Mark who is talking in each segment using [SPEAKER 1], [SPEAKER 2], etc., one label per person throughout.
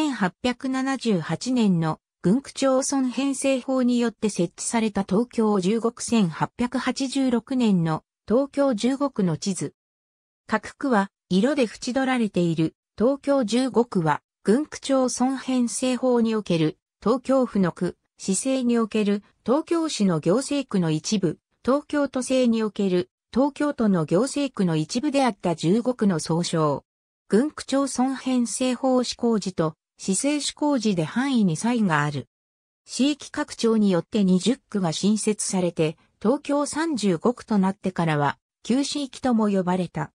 [SPEAKER 1] 1878年の軍区町村編成法によって設置された東京十五区1886年の東京十五区の地図。各区は色で縁取られている東京十五区は軍区町村編成法における東京府の区、市政における東京市の行政区の一部、東京都政における東京都の行政区の一部であった十五区の総称。軍区町村編成法施行時と市政施工事で範囲に差異がある。市域拡張によって20区が新設されて、東京35区となってからは、旧市域とも呼ばれた。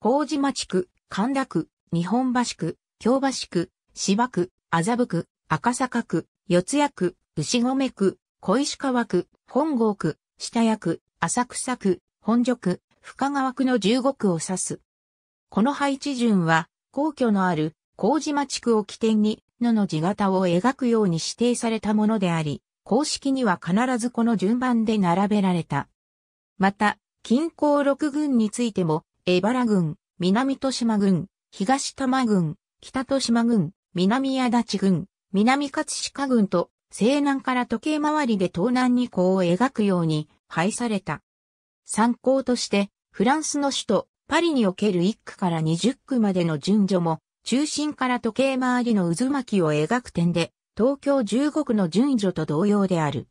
[SPEAKER 1] 麹町区、神田区、日本橋区、京橋区、芝区、麻布区、赤坂区、四谷区、牛込区、小石川区、本郷区、下谷区、浅草区、本所区、深川区の15区を指す。この配置順は、皇居のある麹町区を起点に、のの字型を描くように指定されたものであり、公式には必ずこの順番で並べられた。また、近郊六軍についても、江原軍、南豊島軍、東多摩軍、北豊島軍、南足立軍、南葛飾軍と、西南から時計回りで東南に港を描くように配された。参考として、フランスの首都、パリにおける1区から20区までの順序も中心から時計回りの渦巻きを描く点で、東京15区の順序と同様である。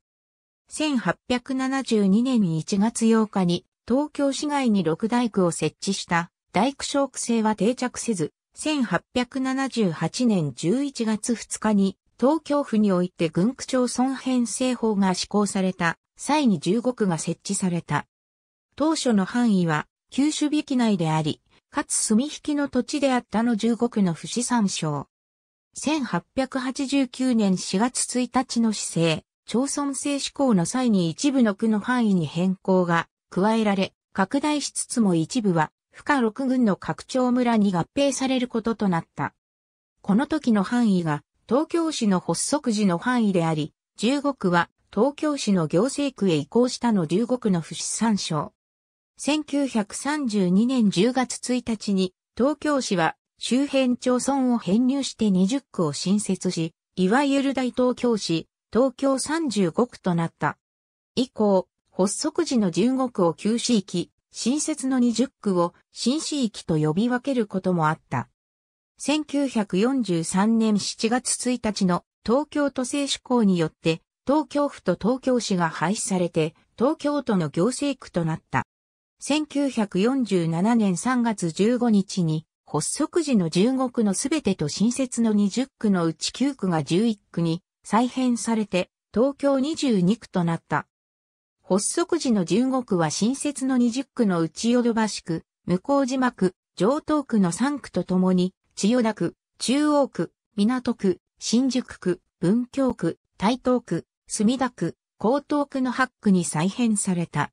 [SPEAKER 1] 1872年に1月8日に、東京市外に六大区を設置した大区小区制は定着せず、1878年11月2日に東京府において軍区町村編成法が施行された際に15区が設置された。当初の範囲は九州引内であり、かつ墨引の土地であったの十五区の不死参照。1889年4月1日の市政、町村制施行の際に一部の区の範囲に変更が加えられ、拡大しつつも一部は、不可六郡の拡張村に合併されることとなった。この時の範囲が、東京市の発足時の範囲であり、15区は東京市の行政区へ移行したの15区の不死参照。1932年10月1日に東京市は周辺町村を編入して20区を新設し、いわゆる大東京市、東京35区となった。以降、発足時の15区を旧市域、新設の20区を新市域と呼び分けることもあった。1943年7月1日の東京都政施行によって、東京府と東京市が廃止されて、東京都の行政区となった。1947年3月15日に、発足時の15区のすべてと新設の20区のうち9区が11区に再編されて、東京22区となった。発足時の15区は新設の20区のうち淀橋区、向島区、上東区の3区とともに、千代田区、中央区、港区、新宿区、文京区、台東区、墨田区、江東区の8区に再編された。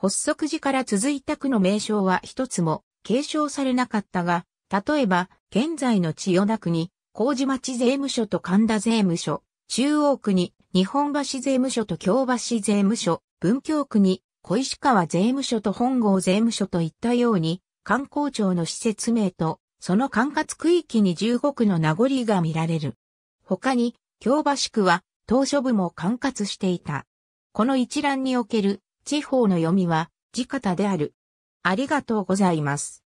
[SPEAKER 1] 発足時から続いた区の名称は一つも継承されなかったが、例えば、現在の千代田区に、麹町税務署と神田税務署、中央区に、日本橋税務署と京橋税務署、文京区に、小石川税務署と本郷税務署といったように、観光庁の施設名と、その管轄区域に15区の名残が見られる。他に、京橋区は、島初部も管轄していた。この一覧における地方の読みは、地方である。ありがとうございます。